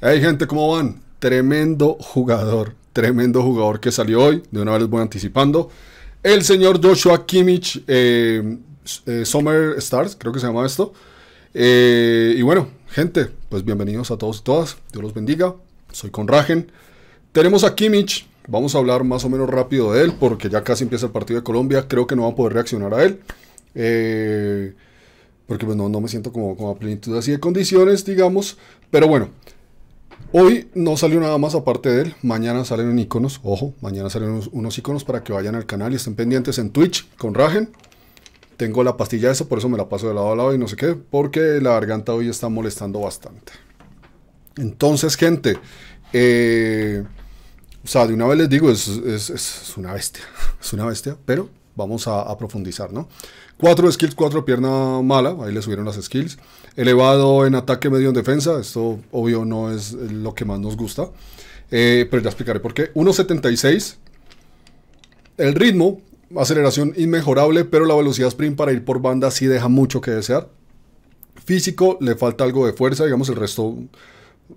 Hey gente, ¿cómo van? Tremendo jugador, tremendo jugador que salió hoy, de una vez les voy anticipando. El señor Joshua Kimmich, eh, eh, Summer Stars, creo que se llama esto. Eh, y bueno, gente, pues bienvenidos a todos y todas, Dios los bendiga, soy Ragen Tenemos a Kimmich, vamos a hablar más o menos rápido de él, porque ya casi empieza el partido de Colombia, creo que no va a poder reaccionar a él. porque pues no, me siento como, como, a plenitud así de condiciones, digamos. Pero bueno, Hoy no salió nada más aparte de él. Mañana salen iconos. Ojo, mañana salen unos, iconos para que vayan al canal y estén pendientes en Twitch con Ragen. Tengo la pastilla eso por eso me la paso de lado a lado y no sé qué. Porque la garganta hoy está molestando bastante. Entonces, gente. Eh, o sea, de una vez les digo, es, es una bestia. Es una bestia, pero vamos a, profundizar, ¿no? Cuatro skills, cuatro pierna mala, ahí le subieron las skills. Elevado en ataque, medio en defensa, esto obvio no es lo que más nos gusta, eh, pero ya explicaré por qué. 1.76, el ritmo, aceleración inmejorable, pero la velocidad sprint para ir por banda sí deja mucho que desear. Físico, le falta algo de fuerza, digamos, el resto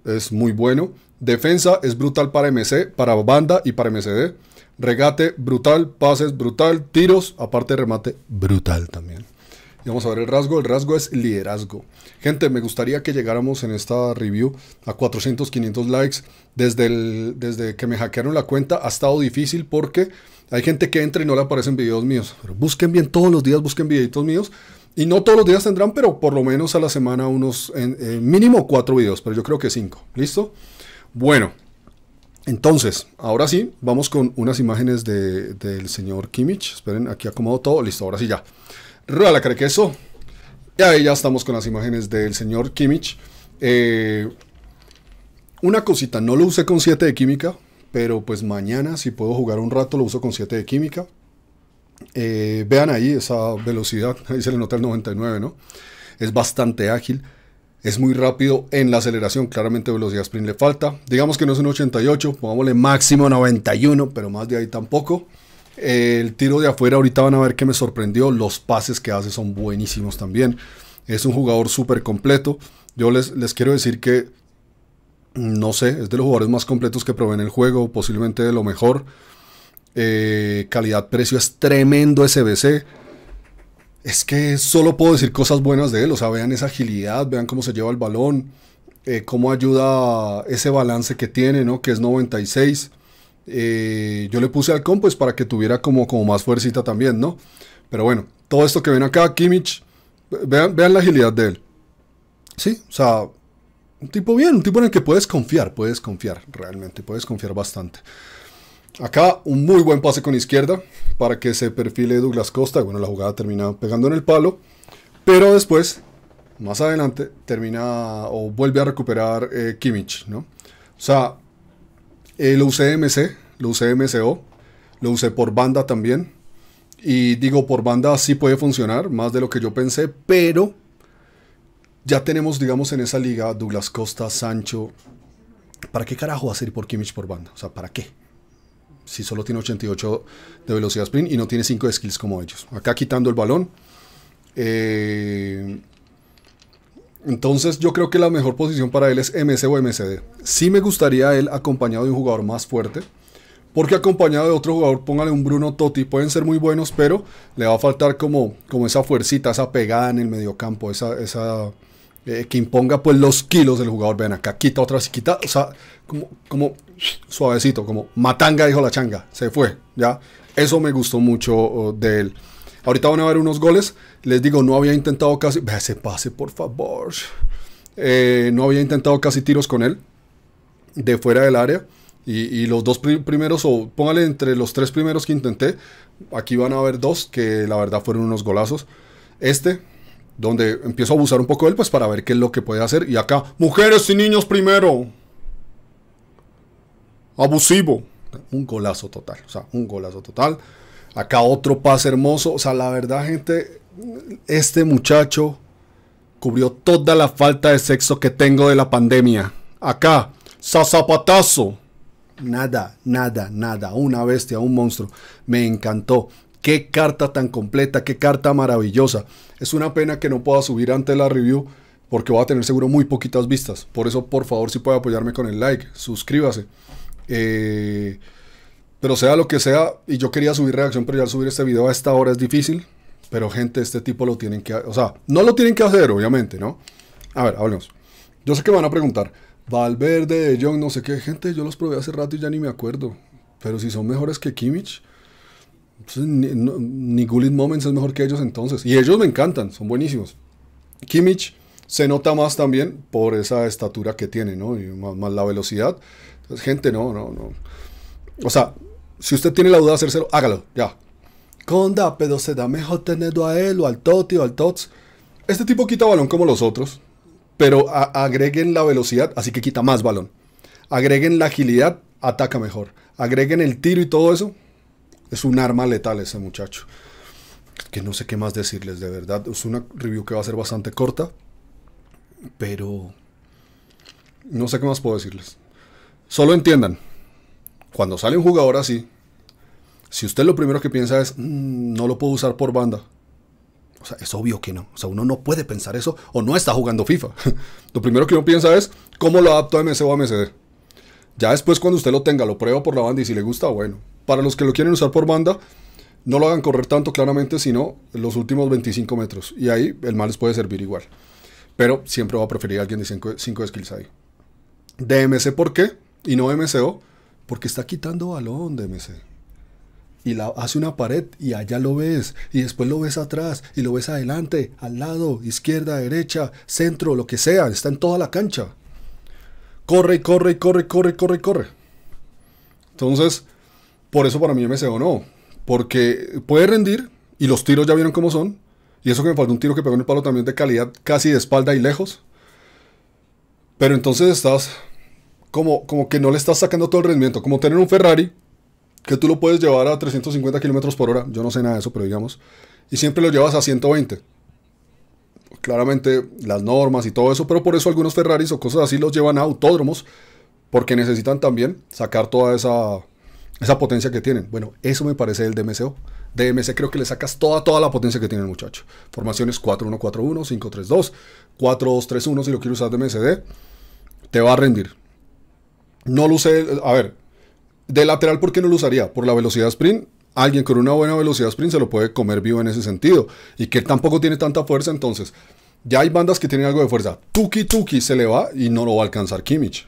es muy bueno. Defensa es brutal para MC, para banda y para MCD. Regate brutal, pases brutal, tiros, aparte remate brutal también. Y vamos a ver el rasgo. El rasgo es liderazgo. Gente, me gustaría que llegáramos en esta review a 400, 500 likes. Desde, el, desde que me hackearon la cuenta ha estado difícil porque hay gente que entra y no le aparecen videos míos. busquen bien todos los días, busquen videitos míos. Y no todos los días tendrán, pero por lo menos a la semana unos mínimo 4 videos. Pero yo creo que cinco. ¿Listo? Bueno, entonces, ahora sí, vamos con unas imágenes del señor Kimmich. Esperen, aquí acomodo todo. Listo, ahora sí ya. Rueda la carequeso. Y ahí ya estamos con las imágenes del señor Kimmich. Eh, una cosita, no lo usé con 7 de química, pero pues mañana si puedo jugar un rato lo uso con 7 de química. Eh, vean ahí esa velocidad, ahí se le nota el 99, ¿no? Es bastante ágil. Es muy rápido en la aceleración, claramente velocidad sprint le falta. Digamos que no es un 88, pongámosle máximo 91, pero más de ahí tampoco. El tiro de afuera ahorita van a ver que me sorprendió. Los pases que hace son buenísimos también. Es un jugador súper completo. Yo les, les quiero decir que, no sé, es de los jugadores más completos que proveen en el juego, posiblemente de lo mejor. Eh, Calidad-precio es tremendo SBC es que solo puedo decir cosas buenas de él. O sea, vean esa agilidad, vean cómo se lleva el balón, eh, cómo ayuda ese balance que tiene, ¿no? Que es 96. Eh, yo le puse al pues para que tuviera como, como más fuercita también, ¿no? Pero bueno, todo esto que ven acá, Kimmich, vean, vean la agilidad de él. Sí, o sea, un tipo bien, un tipo en el que puedes confiar, puedes confiar, realmente, puedes confiar bastante. Acá un muy buen pase con izquierda para que se perfile Douglas Costa. Bueno, la jugada termina pegando en el palo. Pero después, más adelante, termina o vuelve a recuperar eh, Kimmich, ¿no? O sea, eh, lo usé MC, lo usé MCO, lo usé por banda también. Y digo, por banda sí puede funcionar, más de lo que yo pensé, pero ya tenemos, digamos, en esa liga Douglas Costa, Sancho. ¿Para qué carajo hacer por Kimmich por banda? O sea, ¿para qué? si solo tiene 88 de velocidad sprint y no tiene 5 de skills como ellos. Acá quitando el balón. Eh, entonces yo creo que la mejor posición para él es MC o MCD. Sí me gustaría él acompañado de un jugador más fuerte. Porque acompañado de otro jugador, póngale un Bruno Totti, pueden ser muy buenos, pero le va a faltar como, como esa fuercita, esa pegada en el mediocampo, campo. esa, eh, que imponga pues los kilos del jugador. Ven acá, quita otra vez, quita, o sea, como, como suavecito, como matanga dijo la changa, se fue, ¿ya? Eso me gustó mucho de él. Ahorita van a ver unos goles, les digo, no había intentado casi, Se pase por favor, eh, no había intentado casi tiros con él, de fuera del área. Y, y, los dos primeros, o póngale entre los tres primeros que intenté, aquí van a haber dos que la verdad fueron unos golazos. Este, donde empiezo a abusar un poco de él, pues para ver qué es lo que puede hacer. Y acá, mujeres y niños primero. Abusivo. Un golazo total, o sea, un golazo total. Acá otro pase hermoso. O sea, la verdad, gente, este muchacho cubrió toda la falta de sexo que tengo de la pandemia. Acá, zapatazo Nada, nada, nada. Una bestia, un monstruo. Me encantó. Qué carta tan completa, qué carta maravillosa. Es una pena que no pueda subir antes la review porque va a tener seguro muy poquitas vistas. Por eso, por favor, si puede apoyarme con el like, suscríbase. Eh, pero sea lo que sea, y yo quería subir reacción, pero ya subir este video a esta hora es difícil. Pero gente, este tipo lo tienen que... O sea, no lo tienen que hacer, obviamente, ¿no? A ver, hablemos. Yo sé que van a preguntar, Valverde, De no sé qué. Gente, yo los probé hace rato y ya ni me acuerdo. Pero si son mejores que Kimmich, ni no, Moments es mejor que ellos entonces. Y ellos me encantan, son buenísimos. Kimmich se nota más también por esa estatura que tiene, ¿no? Y más, la velocidad. gente, no, no, no. O sea, si usted tiene la duda de cero, hágalo, ya. Conda, pero da mejor tenerlo a él o al Toti o al Tots. Este tipo quita balón como los otros, pero agreguen la velocidad, así que quita más balón. Agreguen la agilidad, ataca mejor. Agreguen el tiro y todo eso, es un arma letal ese muchacho. Que no sé qué más decirles, de verdad. Es una review que va a ser bastante corta. Pero... No sé qué más puedo decirles. Solo entiendan. Cuando sale un jugador así, si usted lo primero que piensa es, mm, no lo puedo usar por banda, o sea, es obvio que no. O sea, uno no puede pensar eso o no está jugando FIFA. lo primero que uno piensa es cómo lo adapto a MS o a MSD. Ya después, cuando usted lo tenga, lo prueba por la banda y si le gusta, bueno, para los que lo quieren usar por banda, no lo hagan correr tanto claramente, sino los últimos 25 metros. Y ahí el mal les puede servir igual. Pero siempre va a preferir alguien de 5 skills ahí. DMC, ¿por qué? Y no MCO, porque está quitando balón DMC. Y la, hace una pared y allá lo ves. Y después lo ves atrás y lo ves adelante, al lado, izquierda, derecha, centro, lo que sea. Está en toda la cancha. Corre corre corre, corre, corre, corre. Entonces, por eso para mí MCO no. Porque puede rendir y los tiros ya vieron cómo son. Y eso que me faltó un tiro que pegó en el palo también de calidad casi de espalda y lejos. Pero entonces estás como, como que no le estás sacando todo el rendimiento. Como tener un Ferrari que tú lo puedes llevar a 350 kilómetros por hora. Yo no sé nada de eso, pero digamos. Y siempre lo llevas a 120. Claramente las normas y todo eso, pero por eso algunos Ferraris o cosas así los llevan a autódromos, porque necesitan también sacar toda esa esa potencia que tienen. Bueno, eso me parece el DMCO. DMC creo que le sacas toda, toda la potencia que tiene el muchacho. Formaciones 4-1-4-1, 5-3-2, 4-2-3-1 si lo quieres usar de Te va a rendir. No lo usé, a ver, de lateral, ¿por qué no lo usaría? Por la velocidad sprint. Alguien con una buena velocidad sprint se lo puede comer vivo en ese sentido. Y que tampoco tiene tanta fuerza, entonces. Ya hay bandas que tienen algo de fuerza. Tuki Tuki se le va y no lo va a alcanzar Kimmich.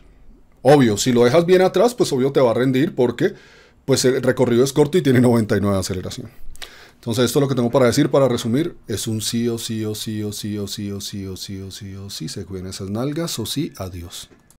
Obvio, si lo dejas bien atrás, pues obvio te va a rendir porque pues el recorrido es corto y tiene 99 de aceleración. Entonces, esto es lo que tengo para decir, para resumir, es un sí o sí o sí o sí o sí o sí o sí o sí o sí, se cuiden esas nalgas o sí, adiós.